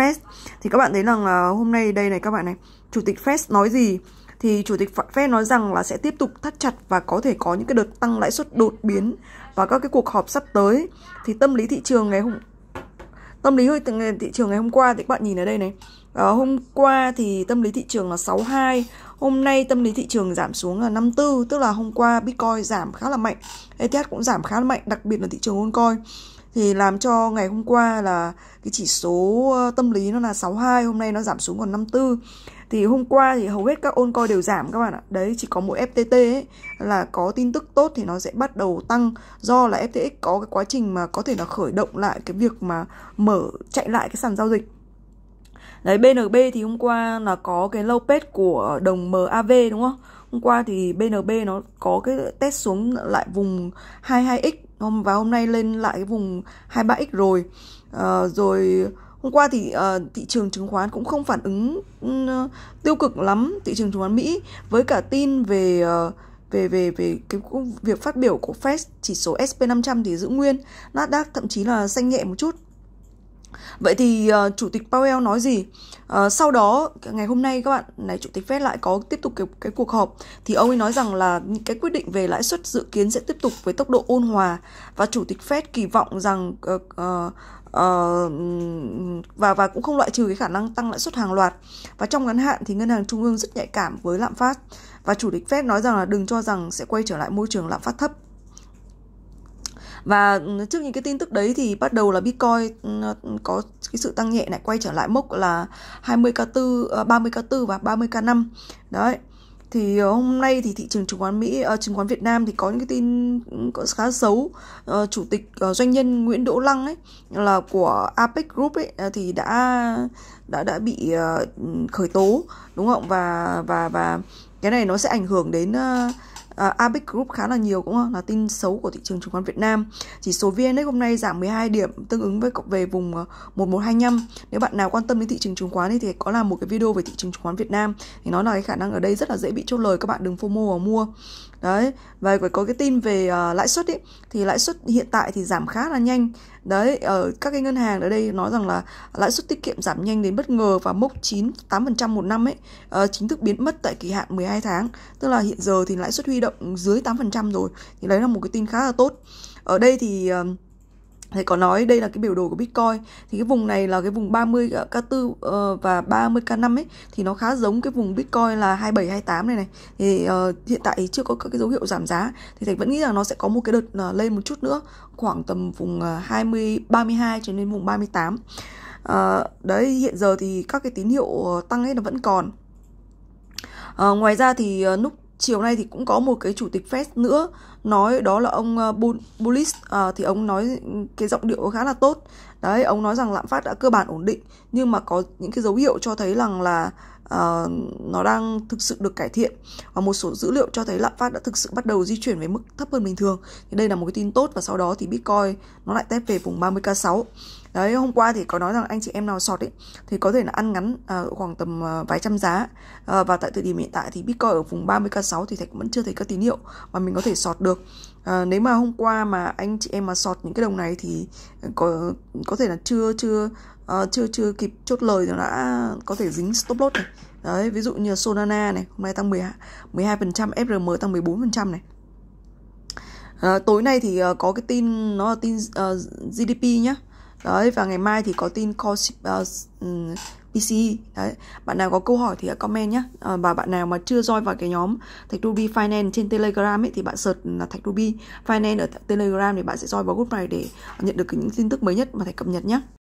Fed thì các bạn thấy rằng là hôm nay đây này các bạn này chủ tịch Fed nói gì thì chủ tịch Fed nói rằng là sẽ tiếp tục thắt chặt và có thể có những cái đợt tăng lãi suất đột biến và các cái cuộc họp sắp tới thì tâm lý thị trường ngày hôm tâm lý hơi thị trường ngày hôm qua thì các bạn nhìn ở đây này à, hôm qua thì tâm lý thị trường là 62 hôm nay tâm lý thị trường giảm xuống là 54 tức là hôm qua Bitcoin giảm khá là mạnh ETH cũng giảm khá là mạnh đặc biệt là thị trường altcoin thì làm cho ngày hôm qua là cái chỉ số tâm lý nó là 62 hôm nay nó giảm xuống còn 54 thì hôm qua thì hầu hết các ôn coi đều giảm các bạn ạ đấy chỉ có mỗi FTT ấy, là có tin tức tốt thì nó sẽ bắt đầu tăng do là FTX có cái quá trình mà có thể là khởi động lại cái việc mà mở chạy lại cái sàn giao dịch đấy BNB thì hôm qua là có cái low pet của đồng MAV đúng không hôm qua thì BNB nó có cái test xuống lại vùng 22x hôm và hôm nay lên lại cái vùng 27x rồi à, rồi hôm qua thì uh, thị trường chứng khoán cũng không phản ứng uh, tiêu cực lắm thị trường chứng khoán Mỹ với cả tin về uh, về về về cái việc phát biểu của Fed chỉ số SP 500 thì giữ nguyên Nasdaq thậm chí là xanh nhẹ một chút Vậy thì uh, chủ tịch Powell nói gì? Uh, sau đó ngày hôm nay các bạn này chủ tịch Fed lại có tiếp tục cái, cái cuộc họp thì ông ấy nói rằng là cái quyết định về lãi suất dự kiến sẽ tiếp tục với tốc độ ôn hòa và chủ tịch Fed kỳ vọng rằng uh, uh, Uh, và và cũng không loại trừ cái khả năng tăng lãi suất hàng loạt và trong ngắn hạn thì ngân hàng trung ương rất nhạy cảm với lạm phát và chủ tịch Fed nói rằng là đừng cho rằng sẽ quay trở lại môi trường lạm phát thấp và ừ, trước những cái tin tức đấy thì bắt đầu là Bitcoin ừ, có cái sự tăng nhẹ lại quay trở lại mốc là 20k4 30k4 ờ, và 30k5 đấy thì ờ, hôm nay thì thị trường chứng khoán Mỹ ờ, chứng khoán Việt Nam thì có những cái tin ừ, có khá xấu chủ tịch doanh nhân Nguyễn Đỗ Lăng ấy là của apex Group ấy thì đã đã đã bị khởi tố đúng không và và và cái này nó sẽ ảnh hưởng đến uh, Abic Group khá là nhiều cũng là tin xấu của thị trường chứng khoán Việt Nam. Chỉ số VN Index hôm nay giảm 12 điểm tương ứng với về vùng 1125. Ờ, Nếu bạn nào quan tâm đến thị trường chứng khoán thì có làm một cái video về thị trường chứng khoán Việt Nam thì nó là cái khả năng ở đây rất là dễ bị chốt lời các bạn đừng FOMO và mua. Đấy, và có cái tin về uh, lãi suất ấy thì lãi suất hiện tại thì giảm khá là nhanh. Đấy, ở các cái ngân hàng ở đây nói rằng là lãi suất tiết kiệm giảm nhanh đến bất ngờ và mốc 9 8% một năm ấy uh, chính thức biến mất tại kỳ hạn 12 tháng. Tức là hiện giờ thì lãi suất huy động lượng dưới 8% rồi thì đấy là một cái tin khá là tốt ở đây thì ờ, Thầy có nói đây là cái biểu đồ của Bitcoin Thì cái vùng này là cái vùng 30K4 ờ, ờ, và 30K5 ấy Thì nó khá giống cái vùng Bitcoin là 2728 này này Thì uh, hiện tại chưa có các cái dấu hiệu giảm giá Thì Thầy vẫn nghĩ rằng nó sẽ có một cái đợt uh, lên một chút nữa Khoảng tầm vùng 20, 32 cho đến vùng 38 uh, Đấy hiện giờ thì các cái tín hiệu tăng ấy nó vẫn còn À, ngoài ra thì uh, lúc chiều nay thì cũng có một cái chủ tịch Fed nữa nói đó là ông ờ, Bullis à, ờ, thì ông nói cái giọng điệu khá là tốt đấy ông nói rằng lạm phát đã cơ bản ổn định nhưng mà có những cái dấu hiệu cho thấy rằng là Uh, nó đang thực sự được cải thiện và một số dữ liệu cho thấy lạm phát đã thực sự bắt đầu di chuyển về mức thấp hơn bình thường thì đây là một cái tin tốt và sau đó thì Bitcoin nó lại test về vùng 30k6 đấy hôm qua thì có nói rằng anh chị em nào sọt ấy thì có thể là ăn ngắn à, khoảng tầm à, vài trăm giá à, và tại thời điểm hiện tại thì bitcoin ở vùng 30k6 thì thạch vẫn chưa thấy các tín hiệu mà mình có thể sọt được à, nếu mà hôm qua mà anh chị em mà sọt những cái đồng này thì có có thể là chưa chưa uh, chưa chưa kịp chốt lời thì đã có thể dính stop loss này đấy ví dụ như Solana này hôm nay tăng 12 trăm FRM tăng 14% này À, tối nay thì uh, có cái tin nó là tin uh, à, GDP nhá đấy và ngày mai thì có tin course uh, um, đấy bạn nào có câu hỏi thì hãy comment nhé à, ờ, và bạn nào mà chưa join vào cái nhóm Thạch Ruby Finance trên Telegram ấy thì bạn search là Thạch Ruby Finance ở Telegram thì bạn sẽ join vào group này để nhận được những tin tức mới nhất mà Thạch cập nhật nhé